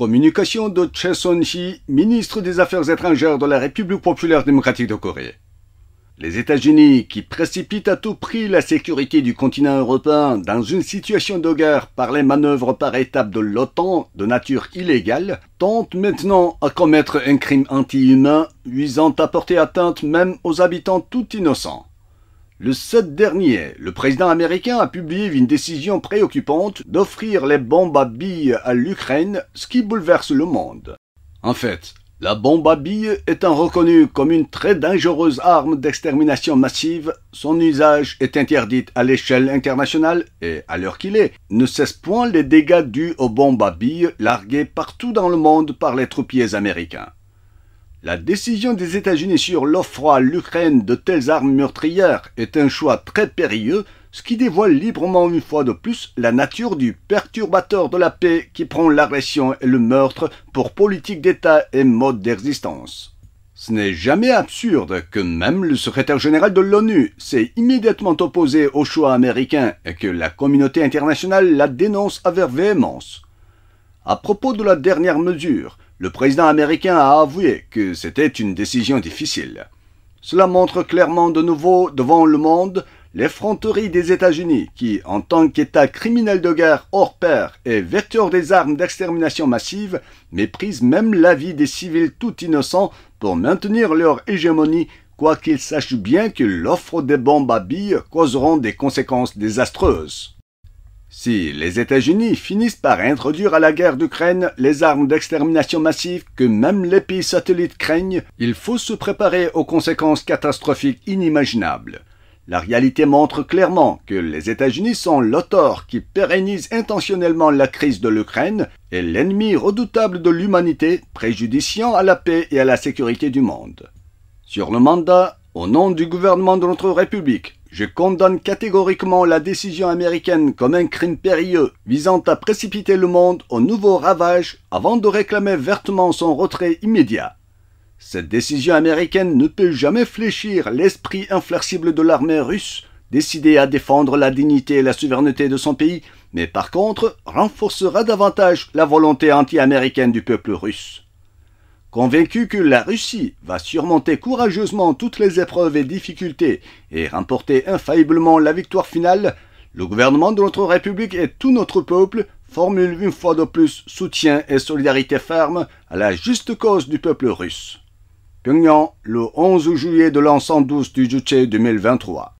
Communication de Choi Son-hee, ministre des Affaires étrangères de la République populaire démocratique de Corée. Les États-Unis, qui précipitent à tout prix la sécurité du continent européen dans une situation de guerre par les manœuvres par étapes de l'OTAN de nature illégale, tentent maintenant à commettre un crime anti-humain visant à porter atteinte même aux habitants tout innocents. Le 7 dernier, le président américain a publié une décision préoccupante d'offrir les bombes à billes à l'Ukraine, ce qui bouleverse le monde. En fait, la bombe à billes étant reconnue comme une très dangereuse arme d'extermination massive, son usage est interdit à l'échelle internationale et, à l'heure qu'il est, ne cesse point les dégâts dus aux bombes à billes larguées partout dans le monde par les troupiers américains. La décision des États-Unis sur l'offre à l'Ukraine de telles armes meurtrières est un choix très périlleux, ce qui dévoile librement une fois de plus la nature du perturbateur de la paix qui prend l'agression et le meurtre pour politique d'État et mode d'existence. Ce n'est jamais absurde que même le secrétaire général de l'ONU s'est immédiatement opposé au choix américain et que la communauté internationale la dénonce avec véhémence. À propos de la dernière mesure, le président américain a avoué que c'était une décision difficile. Cela montre clairement de nouveau devant le monde l'effronterie des États-Unis qui, en tant qu'État criminel de guerre hors pair et vecteur des armes d'extermination massive, méprisent même la vie des civils tout innocents pour maintenir leur hégémonie, quoiqu'ils sachent bien que l'offre des bombes à billes causeront des conséquences désastreuses. Si les États-Unis finissent par introduire à la guerre d'Ukraine les armes d'extermination massive que même les pays satellites craignent, il faut se préparer aux conséquences catastrophiques inimaginables. La réalité montre clairement que les États-Unis sont l'auteur qui pérennise intentionnellement la crise de l'Ukraine et l'ennemi redoutable de l'humanité, préjudiciant à la paix et à la sécurité du monde. Sur le mandat, au nom du gouvernement de notre République, je condamne catégoriquement la décision américaine comme un crime périlleux visant à précipiter le monde au nouveau ravage avant de réclamer vertement son retrait immédiat. Cette décision américaine ne peut jamais fléchir l'esprit inflexible de l'armée russe, décidée à défendre la dignité et la souveraineté de son pays, mais par contre renforcera davantage la volonté anti-américaine du peuple russe. Convaincu que la Russie va surmonter courageusement toutes les épreuves et difficultés et remporter infailliblement la victoire finale, le gouvernement de notre République et tout notre peuple formule une fois de plus soutien et solidarité ferme à la juste cause du peuple russe. Pyongyang, le 11 juillet de l'an 112 du Juche 2023.